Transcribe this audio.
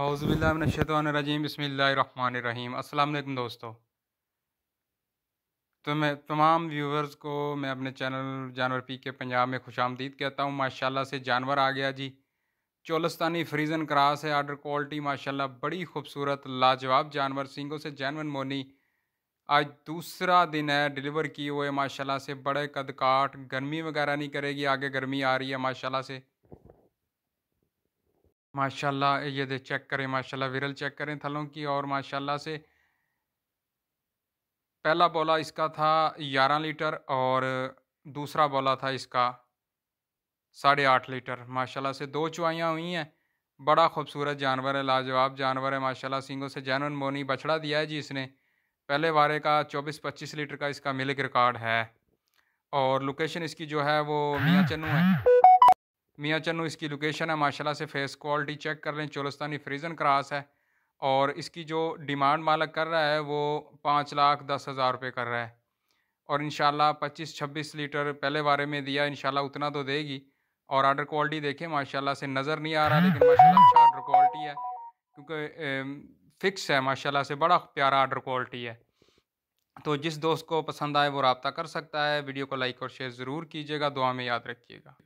अज़बिल्लाशतवानरजीम बसमीम अल्लाम दोस्तों तो मैं तमाम व्यूवर्स को मैं अपने चैनल जानवर पी के पंजाब में खुश आमदीद कहता हूँ माशाल्लाह से जानवर आ गया जी चोलस्तानी फ्रीज़न क्रास है आर्डर क्वालिटी माशाल्लाह बड़ी खूबसूरत लाजवाब जानवर सिंगों से जैनवन मोनी आज दूसरा दिन है डिलीवर किए हुए माशाला से बड़े कदकाट गर्मी वगैरह नहीं करेगी आगे गर्मी आ रही है माशाला से माशाल्लाह ये दे चेक करें माशाल्लाह विरल चेक करें थलों की और माशाल्लाह से पहला बॉला इसका था ग्यारह लीटर और दूसरा बॉला था इसका साढ़े आठ लीटर माशाल्लाह से दो चुआइयाँ हुई हैं बड़ा खूबसूरत जानवर है लाजवाब जानवर है माशाल्लाह सिंगों से जैन मोनी बछड़ा दिया है जी इसने पहले वारे का चौबीस पच्चीस लीटर का इसका मिलक रिकॉर्ड है और लोकेशन इसकी जो है वो मियाँ चनू है मियाँ चन्नू इसकी लोकेशन है माशाल्लाह से फेस क्वालिटी चेक कर लें चोलस्तानी फ्रीज़न क्रास है और इसकी जो डिमांड मालक कर रहा है वो पाँच लाख दस हज़ार रुपये कर रहा है और इन पच्चीस छब्बीस लीटर पहले बारे में दिया इन उतना तो देगी और आर्डर क्वालिटी देखें माशाला से नज़र नहीं आ रहा लेकिन माशा अच्छा आर्डर क्वालिटी है क्योंकि फ़िक्स है माशाला से बड़ा प्यारा आर्डर क्वालिटी है तो जिस दोस्त को पसंद आए वो रबता कर सकता है वीडियो को लाइक और शेयर ज़रूर कीजिएगा दुआ में याद रखिएगा